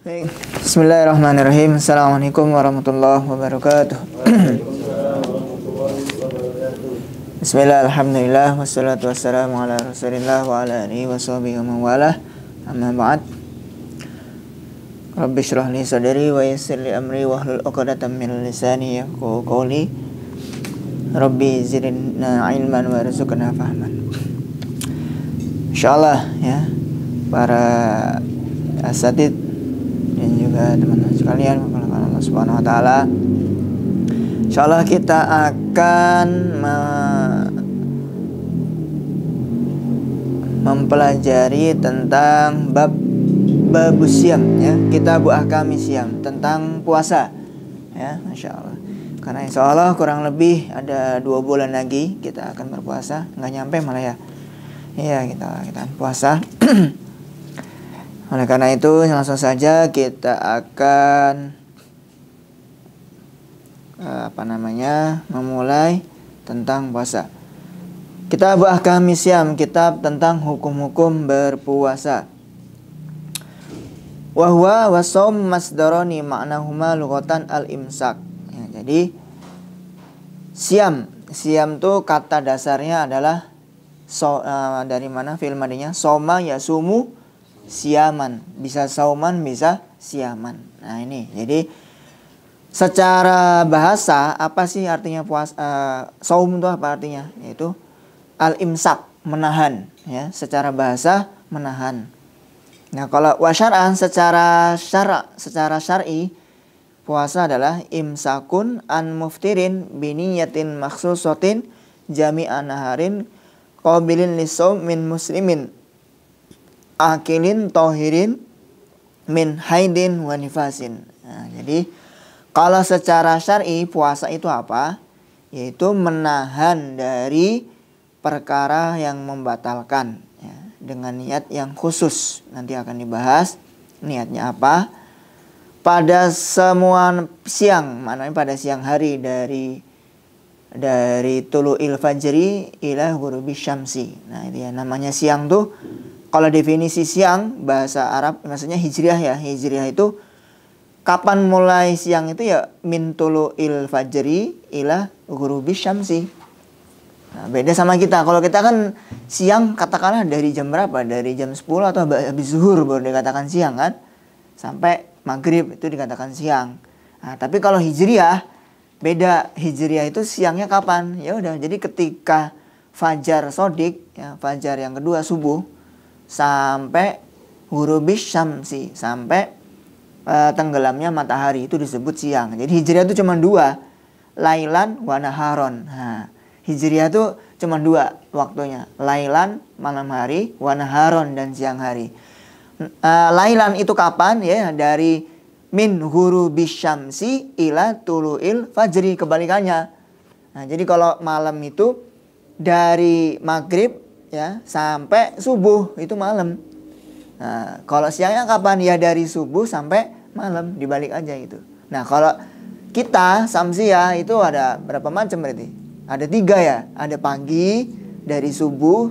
Baik. Bismillahirrahmanirrahim. Assalamualaikum warahmatullahi wabarakatuh. Bismillah, alhamdulillah, wassalatu wassalamu ala rasulillah wa ala alihi wa sahbihi wa Amma ba'd Rabbi syrah li sadri wa yassir li amri wa hlul uqadatan min lisani yafqahu qawli Rabbi zidna ilman wa rizqna fahman Insyaallah ya para asatid juga teman-teman sekalian Allah Subhanahu wa taala insyaallah kita akan me mempelajari tentang bab bab siam ya kita bu ahkami siam tentang puasa ya masya Allah karena insya Allah kurang lebih ada dua bulan lagi kita akan berpuasa nggak nyampe malah ya iya kita kita puasa Oleh karena itu, langsung saja kita akan eh, apa namanya? memulai tentang puasa. kita bahkan siam kitab tentang hukum-hukum berpuasa. Wahwa wasom masdaroni huma lugotan al-imsak. Ya, jadi siam, siam tuh kata dasarnya adalah so, uh, dari mana film adanya soma ya sumu siaman, bisa sauman, bisa siaman. Nah, ini. Jadi secara bahasa apa sih artinya puasa uh, eh, saum itu apa artinya? Yaitu al-imsak, menahan ya, secara bahasa menahan. Nah, kalau wasyar'an secara syara, secara syar'i puasa adalah imsakun an muftirin biniyatin maksusotin jami'an naharin qabilin lisaum min muslimin akilin tohirin min haidin wa Nah, jadi kalau secara syar'i puasa itu apa? Yaitu menahan dari perkara yang membatalkan ya, dengan niat yang khusus. Nanti akan dibahas niatnya apa. Pada semua siang, maknanya pada siang hari dari dari tulu il fajri ila bishamsi. syamsi. Nah, itu ya namanya siang tuh kalau definisi siang bahasa Arab maksudnya hijriah ya. Hijriah itu kapan mulai siang itu ya min il fajri ila ghurubi syamsi. Nah, beda sama kita. Kalau kita kan siang katakanlah dari jam berapa? Dari jam 10 atau habis zuhur baru dikatakan siang kan? Sampai maghrib itu dikatakan siang. Nah, tapi kalau hijriah beda hijriah itu siangnya kapan? Ya udah, jadi ketika fajar sodik, ya, fajar yang kedua subuh, sampai hurubis syamsi sampai e, tenggelamnya matahari itu disebut siang. Jadi hijriah itu cuma dua, lailan wa haron Ha. hijriah itu cuma dua waktunya, lailan malam hari, wa haron dan siang hari. E, lailan itu kapan ya dari min hurubis syamsi ila tuluil fajri kebalikannya. Nah, jadi kalau malam itu dari maghrib ya sampai subuh itu malam. Nah, kalau siangnya kapan ya dari subuh sampai malam dibalik aja itu Nah kalau kita samsia itu ada berapa macam berarti? Ada tiga ya. Ada pagi dari subuh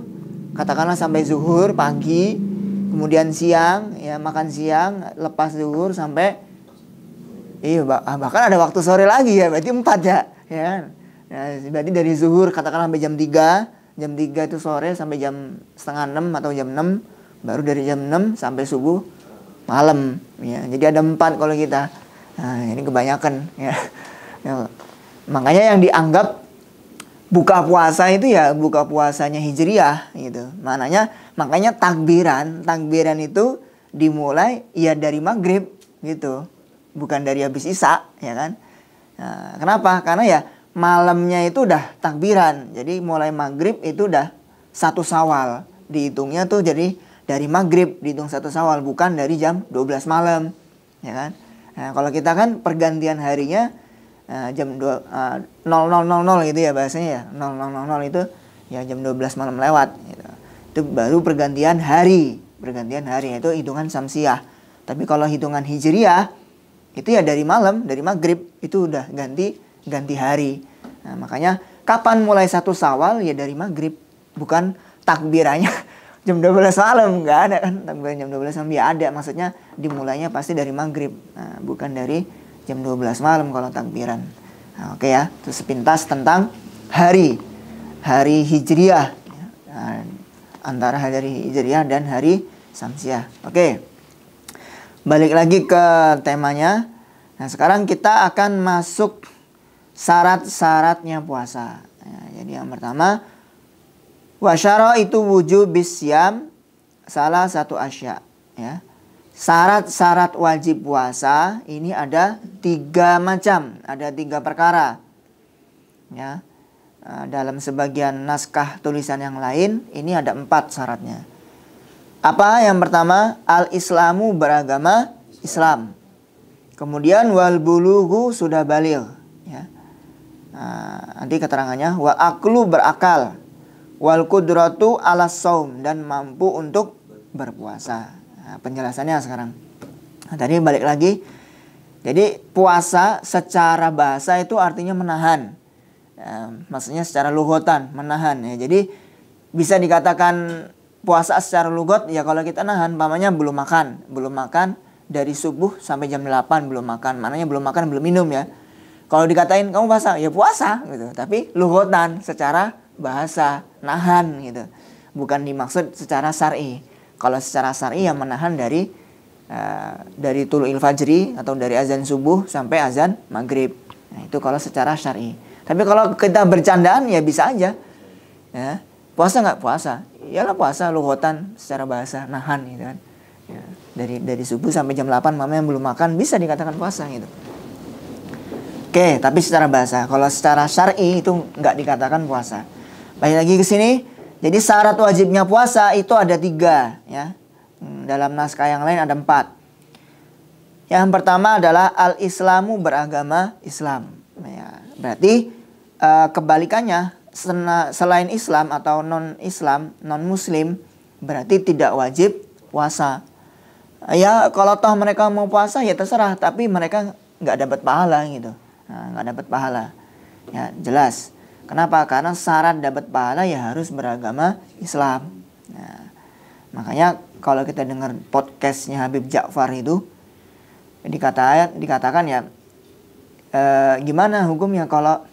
katakanlah sampai zuhur pagi, kemudian siang ya makan siang lepas zuhur sampai iya ah, bahkan ada waktu sore lagi ya berarti empat ya ya. Nah, berarti dari zuhur katakanlah sampai jam tiga jam 3 itu sore sampai jam setengah 6 atau jam 6 baru dari jam 6 sampai subuh malam ya jadi ada empat kalau kita nah, ini kebanyakan ya. ya makanya yang dianggap buka puasa itu ya buka puasanya hijriah gitu mananya makanya takbiran takbiran itu dimulai ya dari maghrib gitu bukan dari habis isak ya kan nah, kenapa karena ya malamnya itu udah takbiran. Jadi mulai maghrib itu udah satu sawal. Dihitungnya tuh jadi dari maghrib dihitung satu sawal bukan dari jam 12 malam ya kan nah, kalau kita kan pergantian harinya uh, jam 0000 uh, 0000 gitu ya bahasanya ya 0000 itu ya jam 12 malam lewat gitu. itu baru pergantian hari pergantian hari itu hitungan samsiah tapi kalau hitungan hijriah itu ya dari malam dari maghrib itu udah ganti ganti hari Nah, makanya kapan mulai satu sawal ya dari maghrib bukan takbirannya jam 12 malam nggak ada kan takbiran jam 12 malam ya ada maksudnya dimulainya pasti dari maghrib nah, bukan dari jam 12 malam kalau takbiran nah, oke okay ya itu sepintas tentang hari hari hijriah nah, ya, antara hari hijriah dan hari samsiah oke okay. balik lagi ke temanya nah sekarang kita akan masuk syarat-syaratnya puasa. Ya, jadi yang pertama wasyara itu wujud bisyam salah satu asya ya. Syarat-syarat wajib puasa ini ada tiga macam, ada tiga perkara. Ya, e, dalam sebagian naskah tulisan yang lain ini ada empat syaratnya. Apa yang pertama al Islamu beragama Islam. Kemudian wal bulugu sudah baligh ya. Ah, nanti keterangannya wa aklu berakal, wal kudratu ala saum dan mampu untuk berpuasa. Nah, penjelasannya sekarang. Nah, tadi balik lagi. Jadi puasa secara bahasa itu artinya menahan. Ya, maksudnya secara lugotan menahan ya. Jadi bisa dikatakan puasa secara lugot ya kalau kita nahan pamannya belum makan, belum makan dari subuh sampai jam 8 belum makan. Maknanya belum makan belum minum ya kalau dikatain kamu puasa, ya puasa gitu. Tapi luhutan secara bahasa nahan gitu. Bukan dimaksud secara syar'i. Kalau secara syar'i yang menahan dari uh, dari tulu ilfajri atau dari azan subuh sampai azan maghrib. Nah, itu kalau secara syar'i. Tapi kalau kita bercandaan ya bisa aja. Ya, puasa nggak puasa? Iyalah puasa luhutan secara bahasa nahan gitu kan. Ya, dari dari subuh sampai jam 8 mama yang belum makan bisa dikatakan puasa gitu. Oke, tapi secara bahasa. Kalau secara syar'i itu nggak dikatakan puasa. Baik lagi ke sini. Jadi syarat wajibnya puasa itu ada tiga, ya. Hmm, dalam naskah yang lain ada empat. Yang pertama adalah al-Islamu beragama Islam. Ya, berarti eh, kebalikannya selain Islam atau non Islam, non Muslim berarti tidak wajib puasa. Ya kalau toh mereka mau puasa ya terserah, tapi mereka nggak dapat pahala gitu nggak dapat pahala ya jelas kenapa karena syarat dapat pahala ya harus beragama Islam nah, makanya kalau kita dengar podcastnya Habib Ja'far itu dikata dikatakan ya e, gimana hukumnya kalau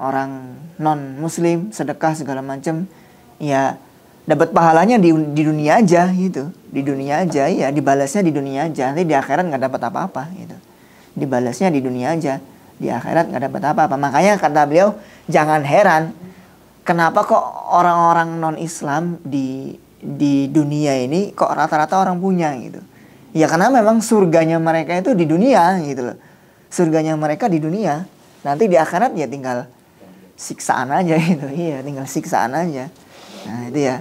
orang non muslim sedekah segala macam ya dapat pahalanya di, di dunia aja gitu di dunia aja ya dibalasnya di dunia aja nanti di akhirat nggak dapat apa-apa gitu dibalasnya di dunia aja di akhirat nggak dapat apa-apa. Makanya kata beliau jangan heran kenapa kok orang-orang non Islam di di dunia ini kok rata-rata orang punya gitu. Ya karena memang surganya mereka itu di dunia gitu loh. Surganya mereka di dunia. Nanti di akhirat ya tinggal siksaan aja gitu. Iya, tinggal siksaan aja. Nah, itu ya.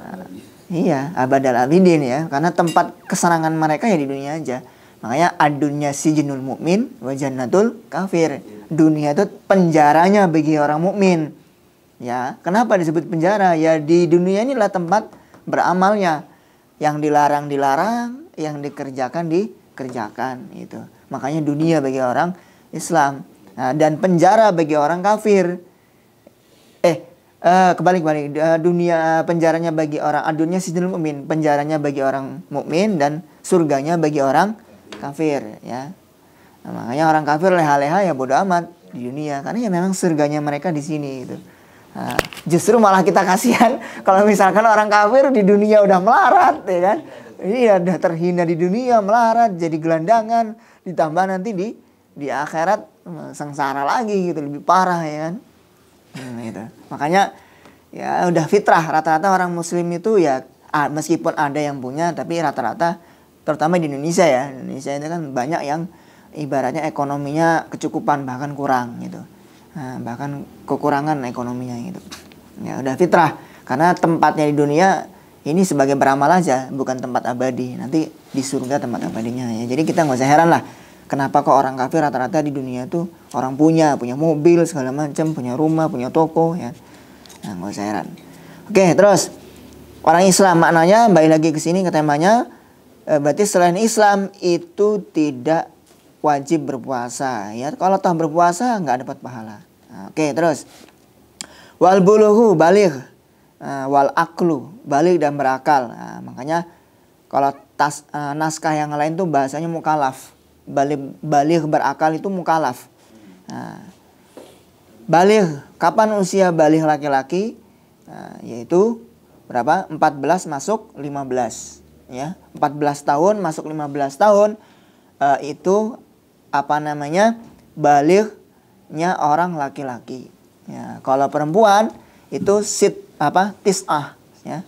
Nah, iya, abadal abidin ya. Karena tempat kesenangan mereka ya di dunia aja. Makanya adunya si jenul mukmin wa jannatul kafir. Dunia itu penjaranya bagi orang mukmin. Ya, kenapa disebut penjara? Ya di dunia inilah tempat beramalnya. Yang dilarang dilarang, yang dikerjakan dikerjakan itu. Makanya dunia bagi orang Islam. Nah, dan penjara bagi orang kafir. Eh, eh kebalik balik eh, dunia penjaranya bagi orang adunya jinul mukmin penjaranya bagi orang mukmin dan surganya bagi orang kafir ya nah, makanya orang kafir leha-leha ya bodoh amat di dunia karena ya memang surganya mereka di sini itu nah, justru malah kita kasihan kalau misalkan orang kafir di dunia udah melarat ya kan iya udah terhina di dunia melarat jadi gelandangan ditambah nanti di di akhirat eh, sengsara lagi gitu lebih parah ya kan hmm, gitu. makanya ya udah fitrah rata-rata orang muslim itu ya meskipun ada yang punya tapi rata-rata terutama di Indonesia ya Indonesia itu kan banyak yang ibaratnya ekonominya kecukupan bahkan kurang gitu nah, bahkan kekurangan ekonominya gitu ya udah fitrah karena tempatnya di dunia ini sebagai beramal aja bukan tempat abadi nanti di surga tempat abadinya ya jadi kita nggak usah heran lah kenapa kok orang kafir rata-rata di dunia tuh orang punya punya mobil segala macam punya rumah punya toko ya nah nggak usah heran oke terus orang Islam maknanya balik lagi ke sini ke temanya Eh, berarti selain Islam itu tidak wajib berpuasa ya kalau toh berpuasa nggak dapat pahala oke terus wal buluhu balik uh, wal aklu balik dan berakal nah, makanya kalau tas, eh, naskah yang lain tuh bahasanya mukalaf balik balik berakal itu mukalaf nah, balik kapan usia balik laki-laki nah, yaitu berapa 14 masuk 15 ya 14 tahun masuk 15 tahun uh, itu apa namanya baliknya orang laki-laki ya kalau perempuan itu sit apa tisah ya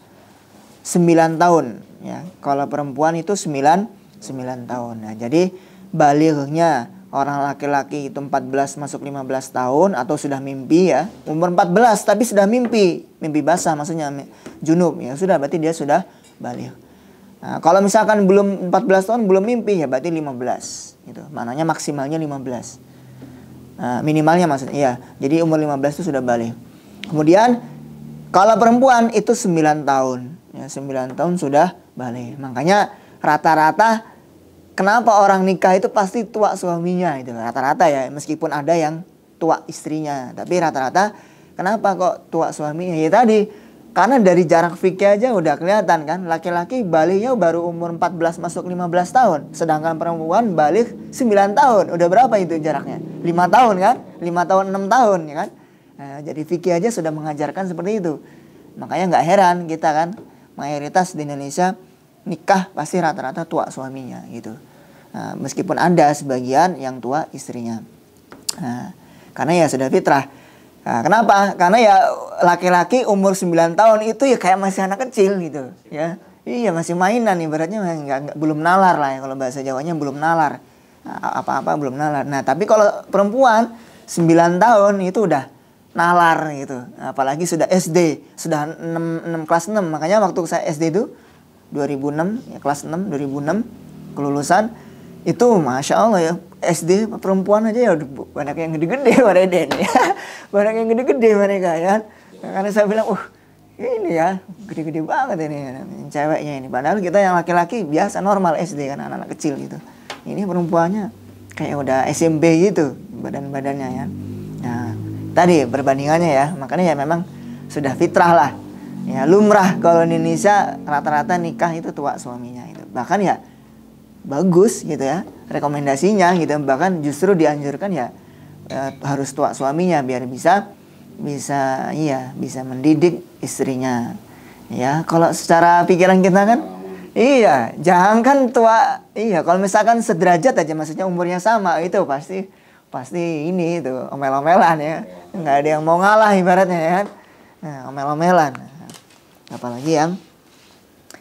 9 tahun ya kalau perempuan itu 9 9 tahun nah jadi baliknya orang laki-laki itu 14 masuk 15 tahun atau sudah mimpi ya umur 14 tapi sudah mimpi mimpi basah maksudnya junub ya sudah berarti dia sudah balik Nah, kalau misalkan belum 14 tahun belum mimpi ya berarti 15 gitu. Maknanya maksimalnya 15. Nah, minimalnya maksudnya iya. Jadi umur 15 itu sudah balik. Kemudian kalau perempuan itu 9 tahun. Ya, 9 tahun sudah balik. Makanya rata-rata kenapa orang nikah itu pasti tua suaminya itu rata-rata ya meskipun ada yang tua istrinya tapi rata-rata kenapa kok tua suaminya ya tadi karena dari jarak fikih aja udah kelihatan kan, laki-laki baliknya baru umur 14 masuk 15 tahun, sedangkan perempuan balik 9 tahun. Udah berapa itu jaraknya? 5 tahun kan? 5 tahun 6 tahun ya kan? Nah, jadi fikih aja sudah mengajarkan seperti itu. Makanya nggak heran kita kan mayoritas di Indonesia nikah pasti rata-rata tua suaminya gitu. Nah, meskipun ada sebagian yang tua istrinya. Nah, karena ya sudah fitrah Nah, kenapa? Karena ya laki-laki umur 9 tahun itu ya kayak masih anak kecil gitu, ya. Iya masih mainan ibaratnya nggak, belum nalar lah ya kalau bahasa Jawanya belum nalar. Apa-apa belum nalar. Nah, tapi kalau perempuan 9 tahun itu udah nalar gitu. Apalagi sudah SD, sudah 6, 6 kelas 6. Makanya waktu saya SD itu 2006, ya kelas 6, 2006 kelulusan itu masya Allah ya SD perempuan aja ya banyak yang gede-gede mereka Den ya banyak yang gede-gede mereka ya kan? karena saya bilang uh ini ya gede-gede banget ini ya, ceweknya ini padahal kita yang laki-laki biasa normal SD kan anak-anak kecil gitu ini perempuannya kayak udah SMP gitu badan-badannya ya nah tadi perbandingannya ya makanya ya memang sudah fitrah lah ya lumrah kalau Indonesia rata-rata nikah itu tua suaminya itu bahkan ya bagus gitu ya rekomendasinya gitu bahkan justru dianjurkan ya e, harus tua suaminya biar bisa bisa iya bisa mendidik istrinya ya kalau secara pikiran kita kan iya kan tua iya kalau misalkan sederajat aja maksudnya umurnya sama itu pasti pasti ini itu omel-omelan ya nggak ada yang mau ngalah ibaratnya ya kan. nah, omel-omelan apalagi yang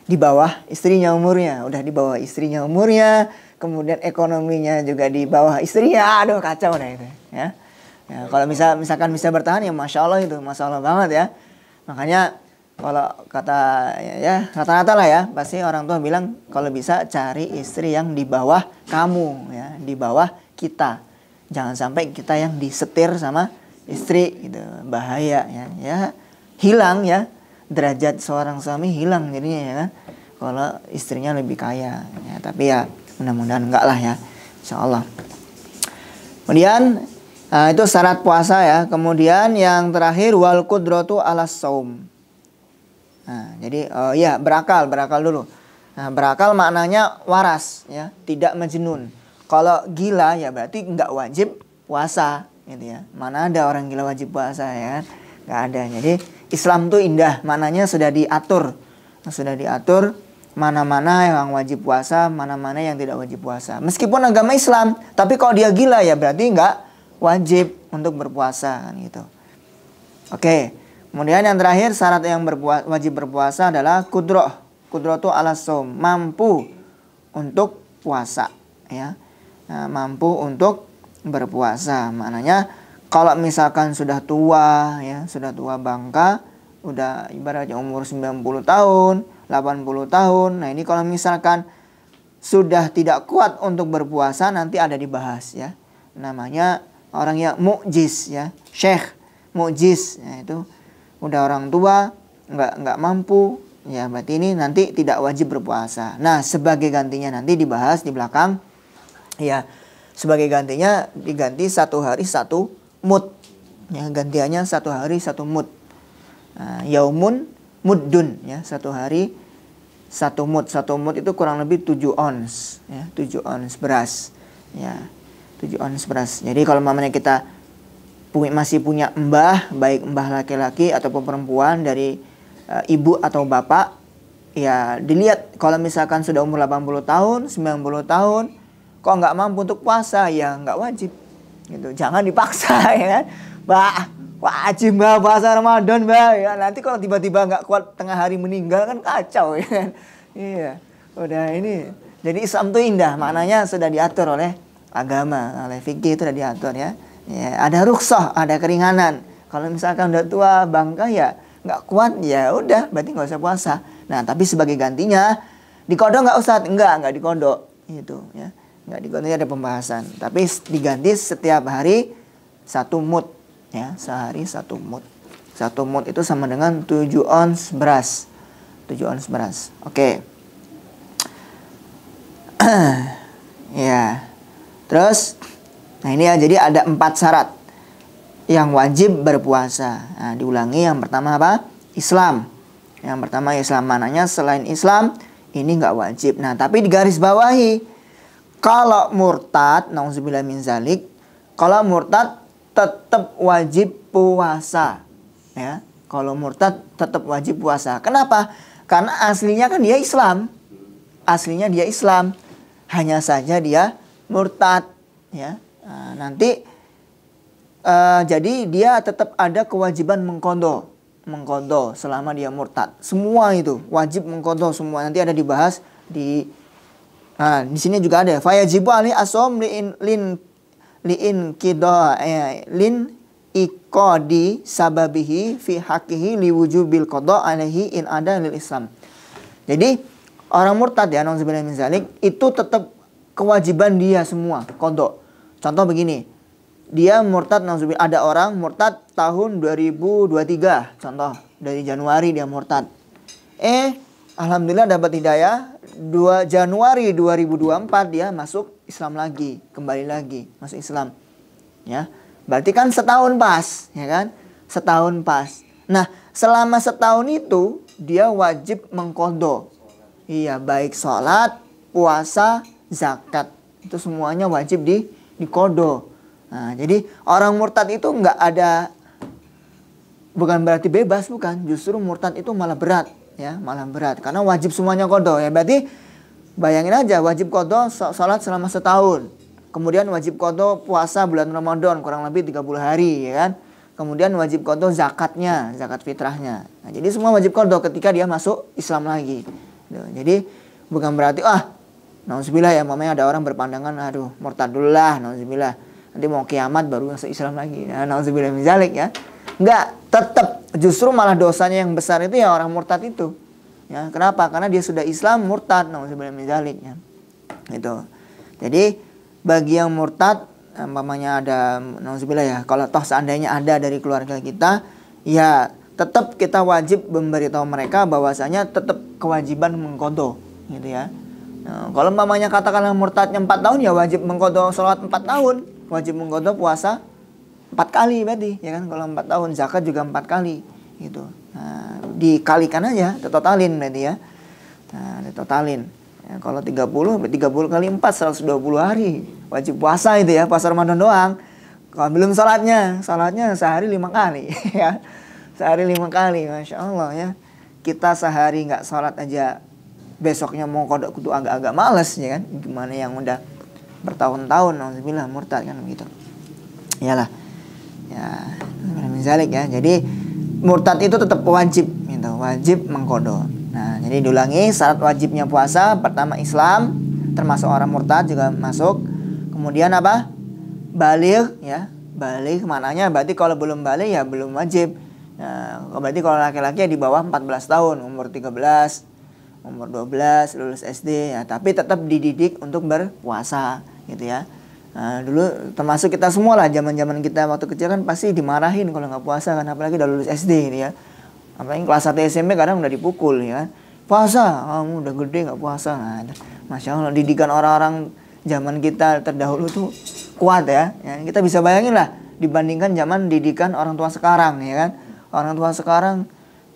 di bawah istrinya umurnya, udah di bawah istrinya umurnya, kemudian ekonominya juga di bawah istrinya, aduh kacau deh itu ya. ya kalau misal, misalkan bisa bertahan ya masya Allah itu, masya Allah banget ya. Makanya kalau kata ya, ya rata-rata lah ya pasti orang tua bilang kalau bisa cari istri yang di bawah kamu ya di bawah kita jangan sampai kita yang disetir sama istri gitu bahaya ya ya hilang ya derajat seorang suami hilang jadinya ya kan kalau istrinya lebih kaya ya, tapi ya mudah-mudahan enggak lah ya insya kemudian nah, itu syarat puasa ya kemudian yang terakhir wal kudrotu alas saum nah, jadi uh, ya berakal berakal dulu nah, berakal maknanya waras ya tidak menjenun kalau gila ya berarti nggak wajib puasa gitu ya mana ada orang gila wajib puasa ya enggak nggak ada jadi Islam tuh indah, mananya sudah diatur. Sudah diatur mana-mana yang wajib puasa, mana-mana yang tidak wajib puasa. Meskipun agama Islam, tapi kalau dia gila ya berarti nggak wajib untuk berpuasa kan gitu. Oke, kemudian yang terakhir syarat yang berpuasa, wajib berpuasa adalah kudroh. Kudroh itu som, mampu untuk puasa ya. Nah, mampu untuk berpuasa. Maknanya kalau misalkan sudah tua ya sudah tua bangka udah ibaratnya umur 90 tahun 80 tahun nah ini kalau misalkan sudah tidak kuat untuk berpuasa nanti ada dibahas ya namanya orang yang mukjiz ya syekh mukjiz ya itu udah orang tua nggak nggak mampu ya berarti ini nanti tidak wajib berpuasa nah sebagai gantinya nanti dibahas di belakang ya sebagai gantinya diganti satu hari satu mud ya gantiannya satu hari satu mud uh, nah, yaumun muddun ya satu hari satu mud satu mud itu kurang lebih 7 ons ya 7 ons beras ya 7 ons beras jadi kalau mamanya kita punya masih punya mbah baik mbah laki-laki ataupun perempuan dari uh, ibu atau bapak ya dilihat kalau misalkan sudah umur 80 tahun 90 tahun kok nggak mampu untuk puasa ya nggak wajib gitu jangan dipaksa ya kan mbak wajib mbak puasa Ramadan mbak ya nanti kalau tiba-tiba nggak kuat tengah hari meninggal kan kacau ya kan iya udah ini jadi Islam itu indah maknanya sudah diatur oleh agama oleh fikih itu sudah diatur ya, ya ada rukshoh ada keringanan kalau misalkan udah tua bangka ya nggak kuat ya udah berarti nggak usah puasa nah tapi sebagai gantinya di kondo nggak usah enggak nggak di kondo itu ya nggak diganti ada pembahasan tapi diganti setiap hari satu mood ya sehari satu mood satu mood itu sama dengan 7 ons beras 7 ons beras oke okay. ya terus nah ini ya jadi ada empat syarat yang wajib berpuasa nah, diulangi yang pertama apa Islam yang pertama Islam mananya selain Islam ini nggak wajib nah tapi digaris bawahi kalau murtad, nauzubillah min zalik, kalau murtad tetap wajib puasa. Ya, kalau murtad tetap wajib puasa. Kenapa? Karena aslinya kan dia Islam. Aslinya dia Islam. Hanya saja dia murtad, ya. Nah, nanti uh, jadi dia tetap ada kewajiban mengkondo mengkondo selama dia murtad. Semua itu wajib mengkondo semua. Nanti ada dibahas di Nah, di sini juga ada fayajibu ali asom liin lin liin kido eh, lin ikodi sababihi fi hakihi liwujubil kodo alaihi in ada lil Islam. Jadi orang murtad ya non sebenarnya zalik itu tetap kewajiban dia semua kodok. Contoh begini, dia murtad nauzubillah ada orang murtad tahun 2023 contoh dari Januari dia murtad. Eh alhamdulillah dapat hidayah 2 Januari 2024 dia masuk Islam lagi, kembali lagi masuk Islam. Ya. Berarti kan setahun pas, ya kan? Setahun pas. Nah, selama setahun itu dia wajib mengkodo. Iya, baik sholat, puasa, zakat. Itu semuanya wajib di dikodo. Nah, jadi orang murtad itu nggak ada bukan berarti bebas bukan justru murtad itu malah berat ya malam berat karena wajib semuanya kodo ya berarti bayangin aja wajib kodo sholat selama setahun kemudian wajib kodo puasa bulan Ramadan kurang lebih 30 hari ya kan kemudian wajib kodo zakatnya zakat fitrahnya nah, jadi semua wajib kodo ketika dia masuk Islam lagi gitu. jadi bukan berarti ah Nauzubillah ya mamanya ada orang berpandangan aduh murtadullah dulu lah nauzubillah nanti mau kiamat baru masuk Islam lagi nah, nauzubillah minzalik ya Enggak, tetap justru malah dosanya yang besar itu ya orang murtad itu. Ya, kenapa? Karena dia sudah Islam murtad, namun sebenarnya ya. Itu. Jadi bagi yang murtad umpamanya ada nauzubillah ya, kalau toh seandainya ada dari keluarga kita, ya tetap kita wajib memberitahu mereka bahwasanya tetap kewajiban mengkodo gitu ya. Nah, kalau mamanya katakanlah murtadnya 4 tahun ya wajib mengkodo sholat 4 tahun, wajib mengkodo puasa empat kali berarti ya kan kalau empat tahun zakat juga empat kali gitu nah, dikalikan aja ditotalin berarti ya nah, ditotalin ya, kalau 30 puluh kali empat dua puluh hari wajib puasa itu ya puasa Ramadan doang kalau belum salatnya salatnya sehari lima kali ya sehari lima kali masya Allah ya kita sehari nggak salat aja besoknya mau kodok kutu agak-agak males ya kan gimana yang udah bertahun-tahun alhamdulillah murtad kan begitu iyalah ya zalik ya jadi murtad itu tetap wajib gitu wajib mengkodok nah jadi diulangi syarat wajibnya puasa pertama Islam termasuk orang murtad juga masuk kemudian apa balik ya balik mananya berarti kalau belum balik ya belum wajib nah, berarti kalau laki-laki ya di bawah 14 tahun umur 13 umur 12 lulus SD ya tapi tetap dididik untuk berpuasa gitu ya Nah, dulu termasuk kita semua lah zaman-zaman kita waktu kecil kan pasti dimarahin kalau nggak puasa kan apalagi udah lulus SD ini gitu ya. Apalagi kelas satu SMP kadang udah dipukul ya kan. Puasa, kamu oh, udah gede nggak puasa. Nah, Masya Allah didikan orang-orang zaman kita terdahulu tuh kuat ya. ya. Kita bisa bayangin lah dibandingkan zaman didikan orang tua sekarang ya kan. Orang tua sekarang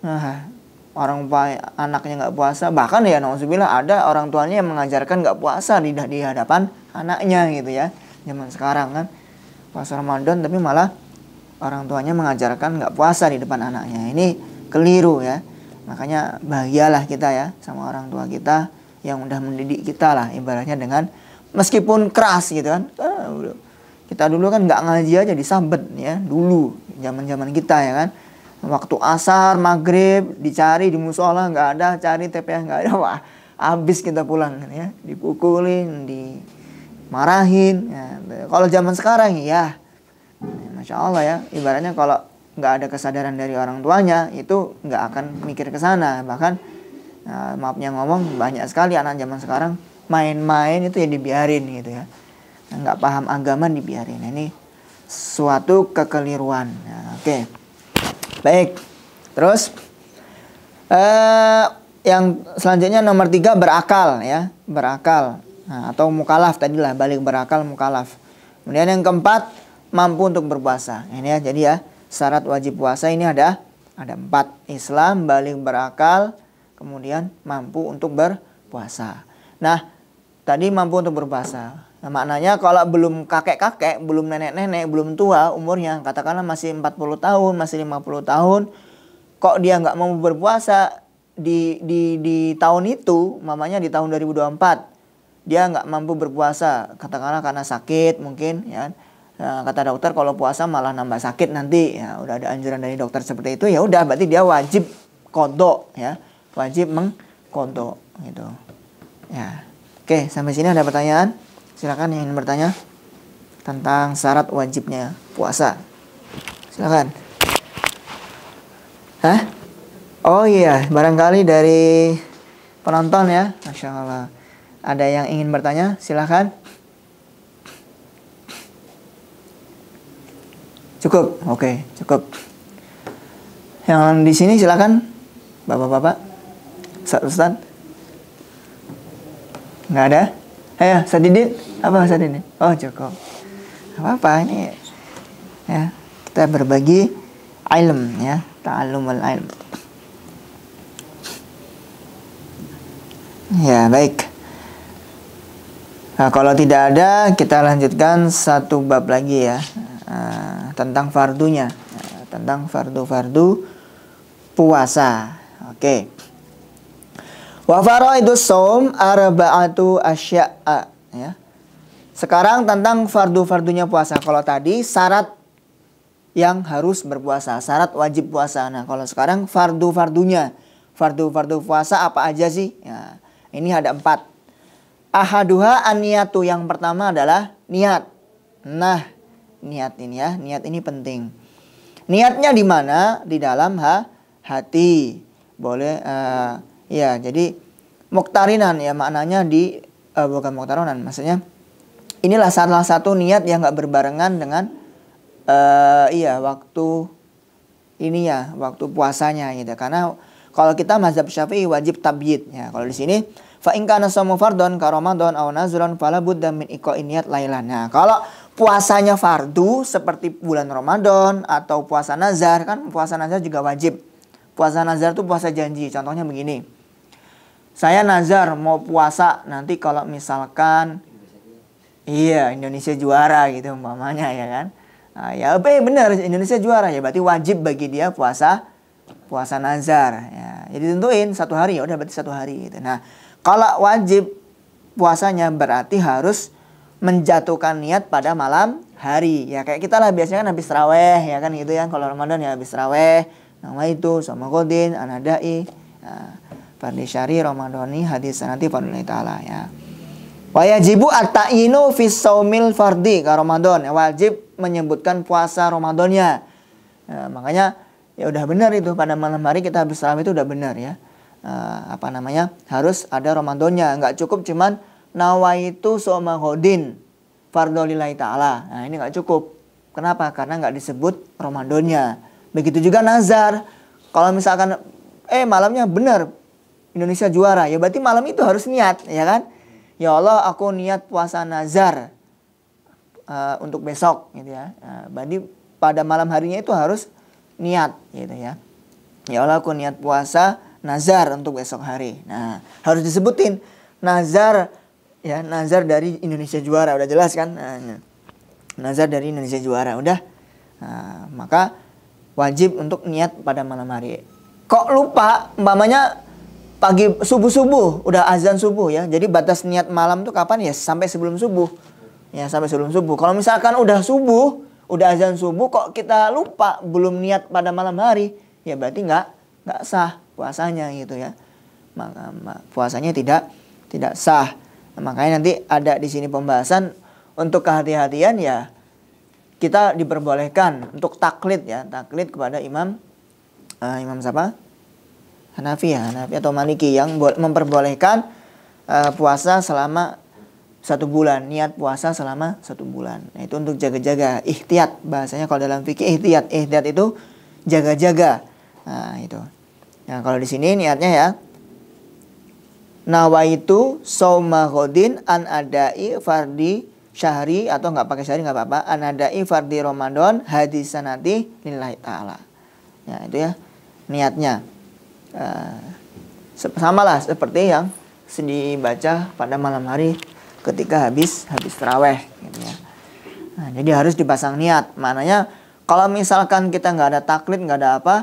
nah, orang anaknya nggak puasa bahkan ya nauzubillah ada orang tuanya yang mengajarkan nggak puasa di di hadapan anaknya gitu ya zaman sekarang kan puasa Ramadan tapi malah orang tuanya mengajarkan nggak puasa di depan anaknya ini keliru ya makanya bahagialah kita ya sama orang tua kita yang udah mendidik kita lah ibaratnya dengan meskipun keras gitu kan ah, kita dulu kan nggak ngaji aja disabet ya dulu zaman zaman kita ya kan waktu asar maghrib dicari di musola nggak ada cari TPA nggak ada wah habis kita pulang kan, ya dipukulin di marahin. Ya. Kalau zaman sekarang ya, masya Allah ya, ibaratnya kalau nggak ada kesadaran dari orang tuanya itu nggak akan mikir ke sana. Bahkan nah, maafnya ngomong banyak sekali anak zaman sekarang main-main itu yang dibiarin gitu ya, nggak paham agama dibiarin. ini suatu kekeliruan. Ya, Oke, okay. baik. Terus eh, yang selanjutnya nomor tiga berakal ya, berakal nah, atau mukalaf tadilah balik berakal mukalaf kemudian yang keempat mampu untuk berpuasa ini ya jadi ya syarat wajib puasa ini ada ada empat Islam balik berakal kemudian mampu untuk berpuasa nah tadi mampu untuk berpuasa nah, maknanya kalau belum kakek-kakek belum nenek-nenek belum tua umurnya katakanlah masih 40 tahun masih 50 tahun kok dia nggak mau berpuasa di di di tahun itu mamanya di tahun 2024 dia nggak mampu berpuasa katakanlah karena sakit mungkin ya, kan? ya kata dokter kalau puasa malah nambah sakit nanti ya udah ada anjuran dari dokter seperti itu ya udah berarti dia wajib kodok ya wajib mengkodok gitu ya oke sampai sini ada pertanyaan silakan yang ingin bertanya tentang syarat wajibnya puasa silakan hah oh iya barangkali dari penonton ya masya allah ada yang ingin bertanya? Silahkan. Cukup, oke, cukup. Yang di sini silakan, bapak-bapak, Ustaz. Nggak ada? Ayo, Sadidin, apa Sadidin? Oh, cukup. Apa-apa ini? Ya, kita berbagi ilm ya, wal ilm. Ya, baik. Nah, kalau tidak ada, kita lanjutkan satu bab lagi ya uh, tentang fardunya, uh, tentang fardu-fardu puasa. Oke. Okay. Wa faraidus som arba'atu asya'a ya. Sekarang tentang fardu-fardunya puasa. Kalau tadi syarat yang harus berpuasa, syarat wajib puasa. Nah, kalau sekarang fardu-fardunya, fardu-fardu puasa apa aja sih? Ya, ini ada empat. Ahaduha aniatu yang pertama adalah niat. Nah, niat ini ya, niat ini penting. Niatnya di mana? Di dalam ha, hati. Boleh uh, ya, jadi muktarinan ya maknanya di uh, bukan muktaronan maksudnya. Inilah salah satu niat yang nggak berbarengan dengan uh, iya waktu ini ya, waktu puasanya gitu. Karena kalau kita mazhab Syafi'i wajib tabyid ya. Kalau di sini Fa in kana shamu fardhon ka Ramadan aw nazrun fala budda min iqa'in niyat lailan. Nah, kalau puasanya fardu seperti bulan Ramadan atau puasa nazar kan puasa nazar juga wajib. Puasa nazar itu puasa janji. Contohnya begini. Saya nazar mau puasa nanti kalau misalkan Iya, Indonesia juara gitu umpamanya ya kan. Nah, ya apa ya benar Indonesia juara ya berarti wajib bagi dia puasa puasa nazar ya. Jadi tentuin satu hari ya udah berarti satu hari gitu. Nah, kalau wajib puasanya berarti harus menjatuhkan niat pada malam hari ya kayak kita lah biasanya kan habis raweh ya kan gitu ya kalau Ramadan ya habis raweh nama itu sama Godin Anadai nah, ya. Fardhi Syari Ramadhani hadis nanti Fadlillahi Ta'ala ya Wajibu atainu tainu fi saumil fardi ke Ramadan. Ya, wajib menyebutkan puasa Ramadannya. ya, makanya ya udah benar itu pada malam hari kita habis salam itu udah benar ya uh, apa namanya harus ada Ramadannya nggak cukup cuman nawaitu somahodin fardolilai ta'ala nah ini nggak cukup kenapa karena nggak disebut Ramadannya begitu juga nazar kalau misalkan eh malamnya benar Indonesia juara ya berarti malam itu harus niat ya kan ya Allah aku niat puasa nazar uh, untuk besok gitu ya uh, berarti pada malam harinya itu harus niat gitu ya ya Allah aku niat puasa nazar untuk besok hari. Nah, harus disebutin nazar ya, nazar dari Indonesia juara udah jelas kan? Nah, nazar dari Indonesia juara udah. Nah, maka wajib untuk niat pada malam hari. Kok lupa umpamanya pagi subuh-subuh udah azan subuh ya. Jadi batas niat malam tuh kapan ya? Sampai sebelum subuh. Ya, sampai sebelum subuh. Kalau misalkan udah subuh, udah azan subuh kok kita lupa belum niat pada malam hari, ya berarti nggak nggak sah puasanya gitu ya maka puasanya tidak tidak sah nah, makanya nanti ada di sini pembahasan untuk kehati-hatian ya kita diperbolehkan untuk taklid ya taklid kepada imam uh, imam siapa Hanafi ya Hanafi atau Maliki yang memperbolehkan uh, puasa selama satu bulan niat puasa selama satu bulan nah, itu untuk jaga-jaga ikhtiat bahasanya kalau dalam fikih ikhtiat ikhtiat itu jaga-jaga nah, itu Nah, kalau di sini niatnya ya. Nawaitu saumahodin an adai fardi syahri atau enggak pakai syahri enggak apa-apa. An adai fardi Ramadan hadisanati lillahi ta'ala. Ya, itu ya niatnya. Uh, sama lah seperti yang baca pada malam hari ketika habis habis teraweh gitu ya. Nah, jadi harus dipasang niat. Maknanya kalau misalkan kita nggak ada taklid, nggak ada apa,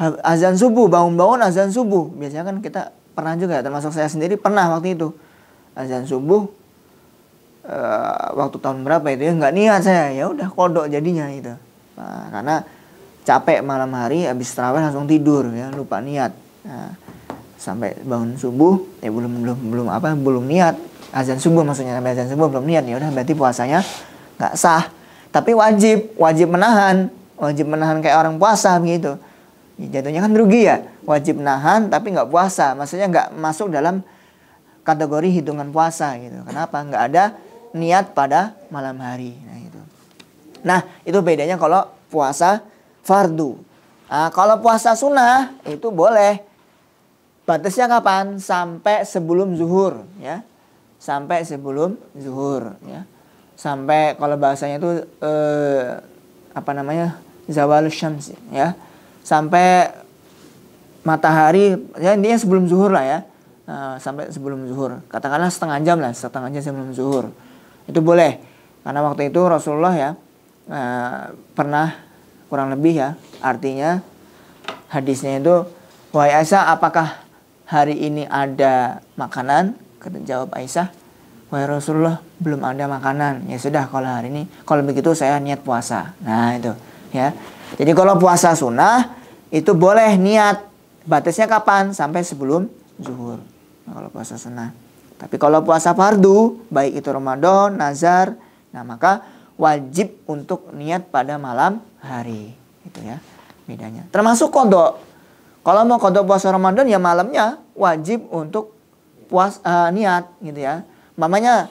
azan subuh bangun-bangun azan subuh biasanya kan kita pernah juga termasuk saya sendiri pernah waktu itu azan subuh e, waktu tahun berapa itu ya nggak niat saya ya udah kodok jadinya itu nah, karena capek malam hari habis terawih langsung tidur ya lupa niat nah, sampai bangun subuh ya belum belum belum apa belum niat azan subuh maksudnya sampai azan subuh belum niat ya udah berarti puasanya nggak sah tapi wajib wajib menahan wajib menahan kayak orang puasa gitu Jatuhnya kan rugi ya, wajib nahan tapi nggak puasa. Maksudnya nggak masuk dalam kategori hitungan puasa gitu. Kenapa? Nggak ada niat pada malam hari. Nah itu. Nah itu bedanya kalau puasa fardu. Nah, kalau puasa sunnah itu boleh. Batasnya kapan? Sampai sebelum zuhur ya. Sampai sebelum zuhur ya. Sampai kalau bahasanya itu eh, apa namanya? Zawal syams ya sampai matahari ya intinya sebelum zuhur lah ya uh, sampai sebelum zuhur katakanlah setengah jam lah setengah jam sebelum zuhur itu boleh karena waktu itu Rasulullah ya uh, pernah kurang lebih ya artinya hadisnya itu wahai Aisyah apakah hari ini ada makanan kata jawab Aisyah wahai Rasulullah belum ada makanan ya sudah kalau hari ini kalau begitu saya niat puasa nah itu ya jadi kalau puasa sunnah itu boleh niat. Batasnya kapan? Sampai sebelum zuhur. Nah, kalau puasa sunnah. Tapi kalau puasa fardu, baik itu Ramadan, Nazar, nah maka wajib untuk niat pada malam hari. Itu ya bedanya. Termasuk kodok. Kalau mau kodok puasa Ramadan ya malamnya wajib untuk puas uh, niat gitu ya. Mamanya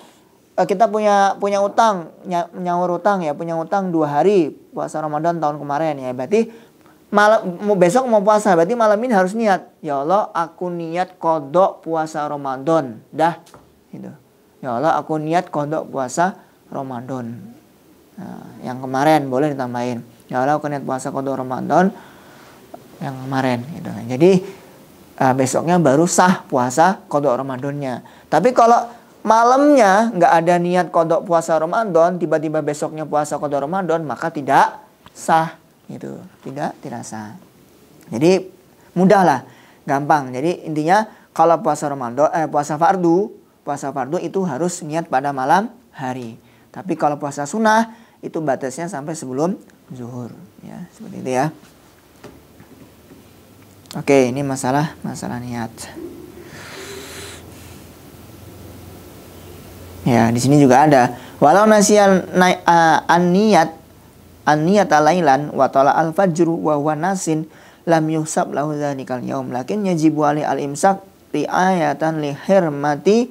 Eh, kita punya punya utang nyaur utang ya punya utang dua hari puasa Ramadan tahun kemarin ya berarti malam besok mau puasa berarti malam ini harus niat ya Allah aku niat kodok puasa Ramadan dah gitu ya Allah aku niat kodok puasa Ramadan nah, yang kemarin boleh ditambahin ya Allah aku niat puasa kodok Ramadan yang kemarin gitu jadi uh, besoknya baru sah puasa kodok Ramadannya tapi kalau malamnya nggak ada niat kodok puasa Ramadan, tiba-tiba besoknya puasa kodok Ramadan, maka tidak sah gitu. Tidak, tidak sah. Jadi mudah lah, gampang. Jadi intinya kalau puasa Ramadan, eh, puasa fardu, puasa fardu itu harus niat pada malam hari. Tapi kalau puasa sunnah itu batasnya sampai sebelum zuhur, ya seperti itu ya. Oke, ini masalah masalah niat. Ya, di sini juga ada. Walau nasian an aniyat an alailan wa tala al-fajr wa huwa nasin lam yusab lahu dzalikal yaum lakin yajibu alai al-imsak riayatan li hirmati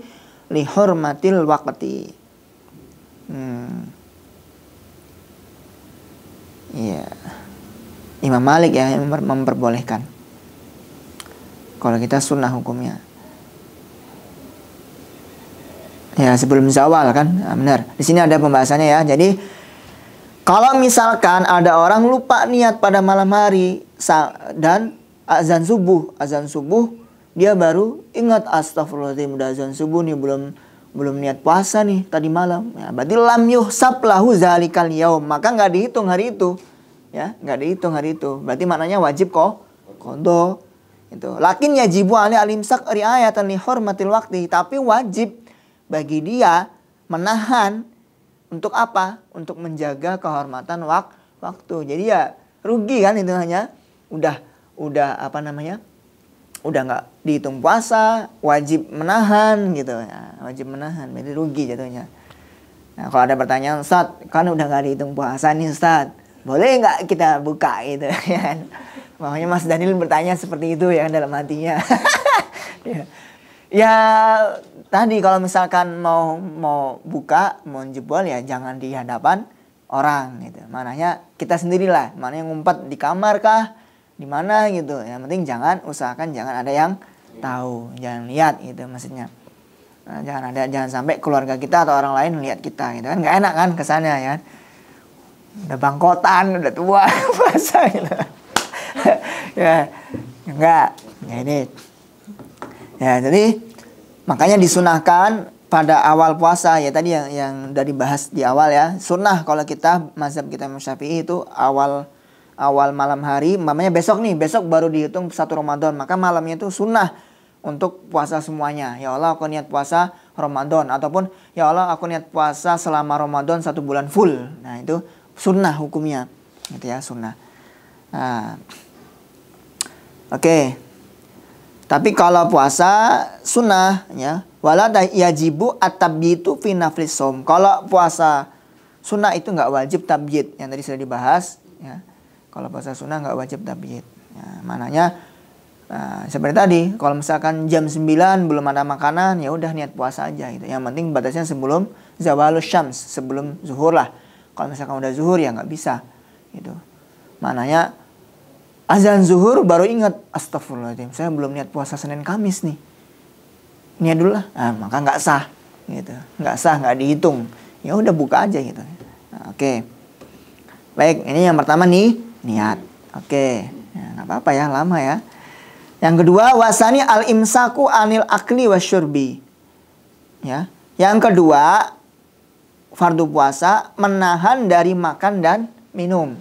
li hurmatil waqti. Hmm. Ya. Imam Malik yang memperbolehkan. Kalau kita sunnah hukumnya. Ya, sebelum zawal kan. Nah, benar. Di sini ada pembahasannya ya. Jadi kalau misalkan ada orang lupa niat pada malam hari dan azan subuh, azan subuh dia baru ingat astagfirullahaladzim udah azan subuh nih belum belum niat puasa nih tadi malam. Ya, berarti lam yuhsab lahu zalikal yaum. Maka nggak dihitung hari itu. Ya, nggak dihitung hari itu. Berarti maknanya wajib kok kondo itu. Lakin yajibu ali alimsak riayatan li hormatil waktu. Tapi wajib bagi dia menahan untuk apa? Untuk menjaga kehormatan wak waktu. Jadi ya rugi kan itu hanya udah udah apa namanya? udah nggak dihitung puasa, wajib menahan gitu ya. Wajib menahan, jadi rugi jatuhnya. Nah, kalau ada pertanyaan, Ustaz, kan udah nggak dihitung puasa nih Ustaz. Boleh nggak kita buka gitu ya kan? Makanya Mas Daniel bertanya seperti itu ya dalam hatinya. ya, ya tadi kalau misalkan mau mau buka mau jebol ya jangan di hadapan orang gitu mananya kita sendirilah mana yang ngumpet di kamar kah di mana gitu yang penting jangan usahakan jangan ada yang tahu jangan lihat gitu maksudnya nah, jangan ada jangan sampai keluarga kita atau orang lain lihat kita gitu kan nggak enak kan kesannya ya kan? udah bangkotan udah tua masa gitu ya enggak ya ini ya jadi Makanya disunahkan pada awal puasa ya tadi yang yang dari bahas di awal ya sunnah kalau kita mazhab kita Imam itu awal awal malam hari mamanya besok nih besok baru dihitung satu Ramadan maka malamnya itu sunnah untuk puasa semuanya ya Allah aku niat puasa Ramadan ataupun ya Allah aku niat puasa selama Ramadan satu bulan full nah itu sunnah hukumnya gitu ya sunnah nah, oke okay. Tapi kalau puasa sunnah ya. Wala yajibu at-tabyitu fi som. Kalau puasa sunnah itu nggak wajib tabyit yang tadi sudah dibahas ya. Kalau puasa sunnah nggak wajib tabyit. Ya, mananya nah, eh, seperti tadi kalau misalkan jam 9 belum ada makanan ya udah niat puasa aja gitu. Yang penting batasnya sebelum zawalus syams, sebelum zuhur lah. Kalau misalkan udah zuhur ya nggak bisa gitu. Mananya azan zuhur baru ingat astagfirullahaladzim saya belum niat puasa Senin Kamis nih niat dulu lah nah, maka nggak sah gitu nggak sah nggak dihitung ya udah buka aja gitu nah, oke okay. baik ini yang pertama nih niat oke okay. ya, nggak apa-apa ya lama ya yang kedua wasani al imsaku anil akli wasyurbi ya yang kedua fardu puasa menahan dari makan dan minum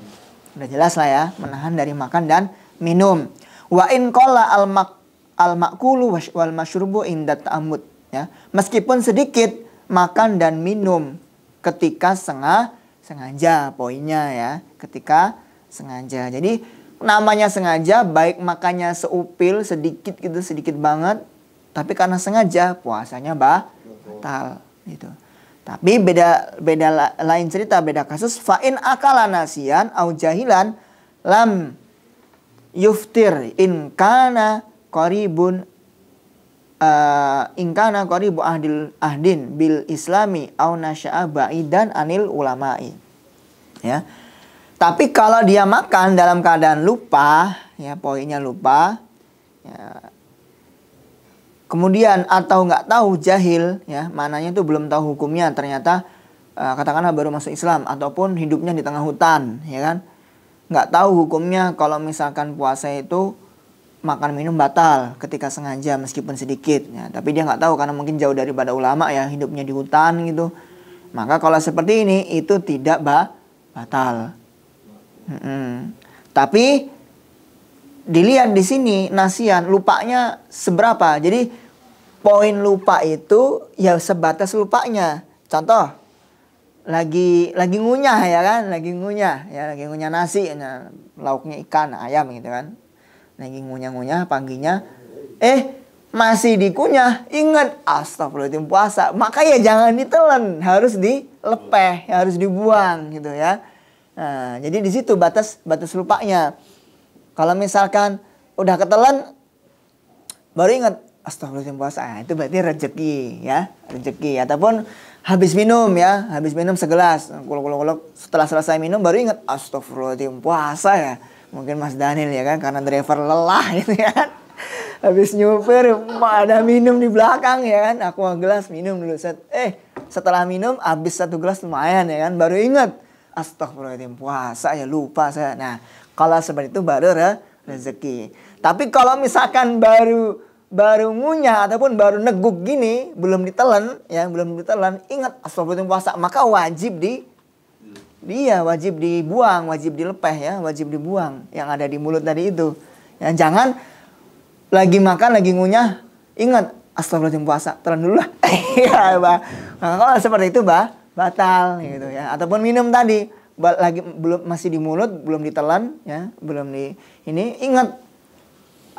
Udah jelas lah ya, menahan dari makan dan minum. Wa in kola al mak al makulu wal masyrubu inda ta'mud ya. Meskipun sedikit makan dan minum ketika sengah sengaja poinnya ya, ketika sengaja. Jadi namanya sengaja baik makannya seupil sedikit gitu sedikit banget tapi karena sengaja puasanya bah batal gitu. Tapi beda beda lain cerita, beda kasus. Fa'in akala nasian au jahilan lam yuftir in kana koribun uh, eh, in kana koribu ahdil ahdin bil islami au nasya'a ba'idan anil ulama'i. Ya. Tapi kalau dia makan dalam keadaan lupa, ya poinnya lupa, ya, kemudian atau nggak tahu jahil ya mananya itu belum tahu hukumnya ternyata uh, katakanlah baru masuk Islam ataupun hidupnya di tengah hutan ya kan nggak tahu hukumnya kalau misalkan puasa itu makan minum batal ketika sengaja meskipun sedikit ya tapi dia nggak tahu karena mungkin jauh daripada ulama ya hidupnya di hutan gitu maka kalau seperti ini itu tidak ba batal hmm tapi dilihat di sini nasian lupanya seberapa. Jadi poin lupa itu ya sebatas lupanya. Contoh lagi lagi ngunyah ya kan, lagi ngunyah ya lagi ngunyah nasi, ya, lauknya ikan, ayam gitu kan. Lagi ngunyah-ngunyah pangginya eh masih dikunyah, ingat astagfirullahaladzim puasa. Maka ya jangan ditelan, harus dilepeh, harus dibuang gitu ya. Nah, jadi di situ batas batas lupanya. Kalau misalkan udah ketelan baru ingat astagfirullahaladzim puasa ah, itu berarti rezeki ya rezeki ataupun habis minum ya habis minum segelas kulok kulok kulok setelah selesai minum baru ingat astagfirullahaladzim puasa ya mungkin Mas Daniel ya kan karena driver lelah gitu ya kan habis nyupir ada minum di belakang ya kan aku gelas minum dulu set eh setelah minum habis satu gelas lumayan ya kan baru ingat astagfirullahaladzim puasa ya lupa saya nah kalau seperti itu baru re rezeki. Tapi kalau misalkan baru baru ngunyah ataupun baru neguk gini belum ditelan ya belum ditelan ingat asal puasa maka wajib di dia wajib dibuang wajib dilepeh ya wajib dibuang yang ada di mulut tadi itu ya jangan lagi makan lagi ngunyah ingat astagfirullahaladzim puasa telan dulu lah ya kalau seperti itu bah batal gitu ya ataupun minum tadi lagi belum masih di mulut, belum ditelan ya, belum di ini ingat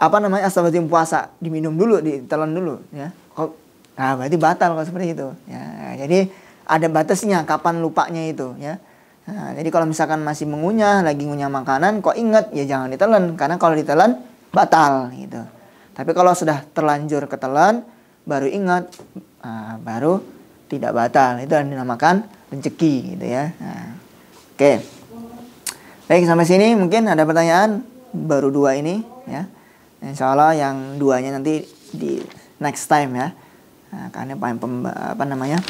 apa namanya astagfirullahaladzim puasa diminum dulu, ditelan dulu ya. kok Nah, berarti batal kalau seperti itu ya. Jadi ada batasnya kapan lupanya itu ya. Nah, jadi kalau misalkan masih mengunyah, lagi mengunyah makanan, kok ingat ya jangan ditelan karena kalau ditelan batal gitu. Tapi kalau sudah terlanjur ketelan, baru ingat, nah, baru tidak batal. Itu yang dinamakan rezeki gitu ya. Nah. Oke. Baik, sampai sini mungkin ada pertanyaan baru dua ini ya. Insya Allah yang duanya nanti di next time ya. Nah, karena paling apa namanya?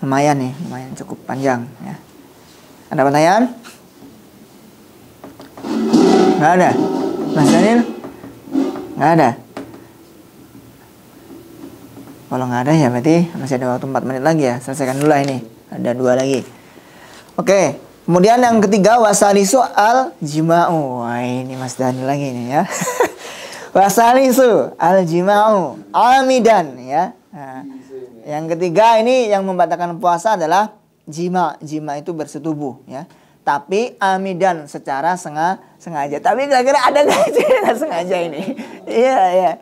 Lumayan nih, lumayan cukup panjang ya. Ada pertanyaan? Gak ada. Mas Daniel? Gak ada. Kalau nggak ada ya berarti masih ada waktu 4 menit lagi ya. Selesaikan dulu lah ini. Ada dua lagi. Oke. Okay. Kemudian yang ketiga wasalisu al jima'u. Wah, ini Mas Dani lagi nih ya. wasalisu al jima'u amidan ya. Nah, yang ketiga ini yang membatalkan puasa adalah jima. Jima itu bersetubuh ya. Tapi amidan secara sengaja Tapi kira-kira ada nggak cerita sengaja ini? Iya, iya.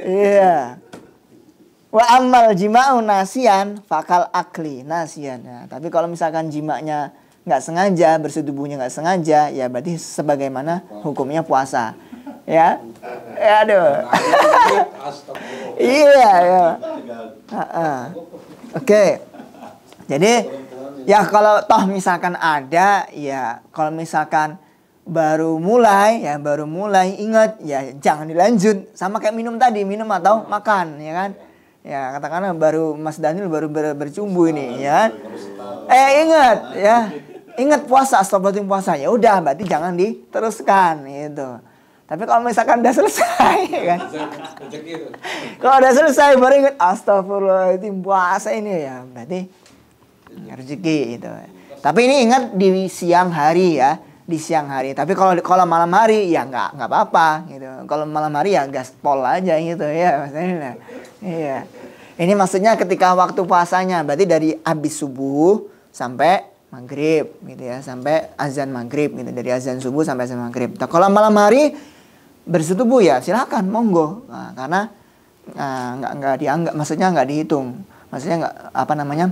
Iya. Wa amal jima'u nasian fakal akli nasian. Ya. Nah, tapi kalau misalkan jimaknya nggak sengaja bersetubuhnya nggak sengaja ya berarti sebagaimana hukumnya puasa ya ya aduh iya ya oke jadi ya kalau toh misalkan ada ya kalau misalkan baru mulai ya baru mulai ingat ya jangan dilanjut sama kayak minum tadi minum atau makan ya kan ya katakanlah baru Mas Daniel baru ber bercumbu ini ya eh ingat ya ingat puasa, stop batin puasa. Ya udah, berarti jangan diteruskan gitu. Tapi kalau misalkan udah selesai kan. kalau udah selesai baru ingat astagfirullahaladzim puasa ini ya berarti rezeki gitu. Tapi ini ingat di siang hari ya, di siang hari. Tapi kalau kalau malam hari ya nggak nggak apa-apa gitu. Kalau malam hari ya gas gaspol aja gitu ya maksudnya. Iya. Ini maksudnya ketika waktu puasanya berarti dari habis subuh sampai maghrib gitu ya sampai azan maghrib gitu dari azan subuh sampai azan maghrib. Nah, kalau malam hari bersetubuh ya silahkan monggo nah, karena nah, nggak dianggap maksudnya nggak dihitung maksudnya nggak apa namanya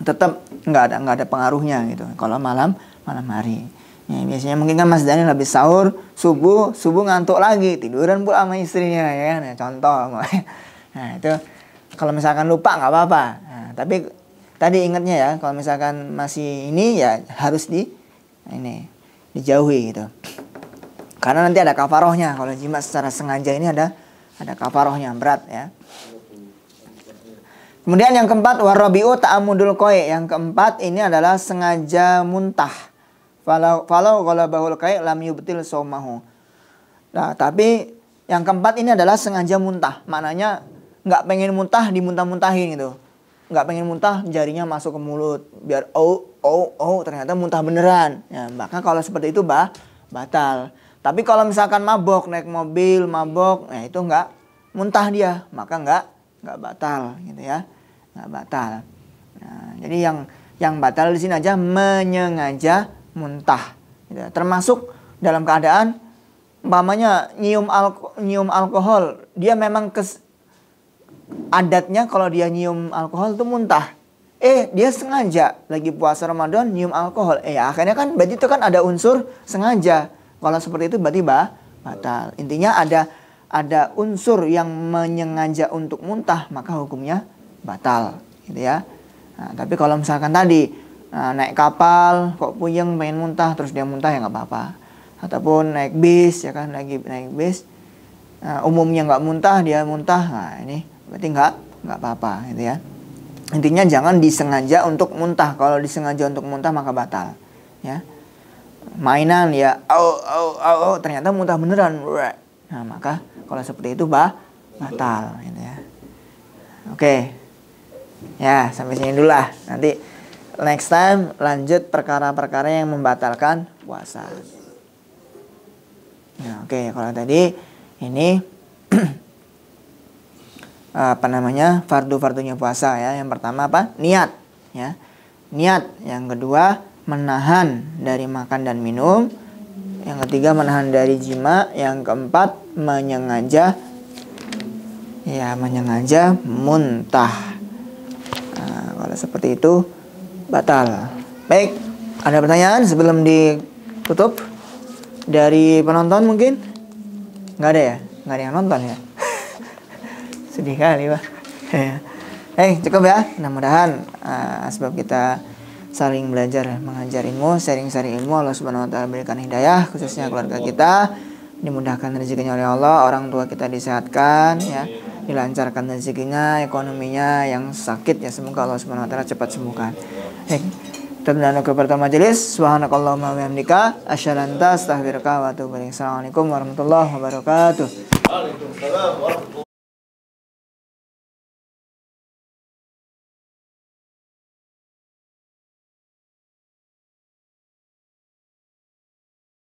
tetap nggak ada nggak ada pengaruhnya gitu kalau malam malam hari ya, biasanya mungkin kan Mas Daniel lebih sahur subuh subuh ngantuk lagi tiduran pula sama istrinya ya nah, contoh nah itu kalau misalkan lupa nggak apa-apa nah, tapi tadi ingatnya ya kalau misalkan masih ini ya harus di ini dijauhi gitu karena nanti ada kafarohnya kalau jima secara sengaja ini ada ada kafarohnya berat ya kemudian yang keempat warabiu ta'amudul koi yang keempat ini adalah sengaja muntah falau falau kalau bahul koi lam yubtil somahu nah tapi yang keempat ini adalah sengaja muntah maknanya nggak pengen muntah dimuntah-muntahin gitu nggak pengen muntah jarinya masuk ke mulut biar oh oh oh ternyata muntah beneran ya maka kan kalau seperti itu bah batal tapi kalau misalkan mabok naik mobil mabok nah itu nggak muntah dia maka nggak nggak batal gitu ya nggak batal nah, jadi yang yang batal di sini aja menyengaja muntah gitu. Ya. termasuk dalam keadaan umpamanya nyium alko nyium alkohol dia memang kes adatnya kalau dia nyium alkohol itu muntah. Eh, dia sengaja lagi puasa Ramadan nyium alkohol. Eh, akhirnya kan berarti itu kan ada unsur sengaja. Kalau seperti itu berarti bah, batal. Intinya ada ada unsur yang menyengaja untuk muntah, maka hukumnya batal, gitu ya. Nah, tapi kalau misalkan tadi nah, naik kapal, kok puyeng pengen muntah, terus dia muntah ya nggak apa-apa. Ataupun naik bis, ya kan, lagi naik bis, nah, umumnya nggak muntah, dia muntah, nah ini berarti nggak nggak apa-apa gitu ya intinya jangan disengaja untuk muntah kalau disengaja untuk muntah maka batal ya mainan ya au au au, ternyata muntah beneran nah maka kalau seperti itu bah batal gitu ya oke ya sampai sini dulu lah nanti next time lanjut perkara-perkara yang membatalkan puasa nah, oke kalau tadi ini apa namanya fardu-fardunya puasa ya. Yang pertama apa? Niat ya. Niat. Yang kedua menahan dari makan dan minum. Yang ketiga menahan dari jima. Yang keempat menyengaja ya menyengaja muntah. Nah, kalau seperti itu batal. Baik, ada pertanyaan sebelum ditutup dari penonton mungkin? Nggak ada ya? Nggak ada yang nonton ya? sedih kali pak iya. hey, eh, cukup ya mudah-mudahan uh, sebab kita saling belajar mengajar ilmu sharing-sharing ilmu Allah subhanahu wa taala berikan hidayah khususnya keluarga kita dimudahkan rezekinya oleh Allah orang tua kita disehatkan ya dilancarkan rezekinya ekonominya yang sakit ya semoga Allah subhanahu wa taala cepat sembuhkan hey. Tadlanu ke pertama majelis. Subhanakallahumma wa bihamdika asyhadu an la ilaha illa anta astaghfiruka wa atubu ilaik. Assalamualaikum warahmatullahi wabarakatuh.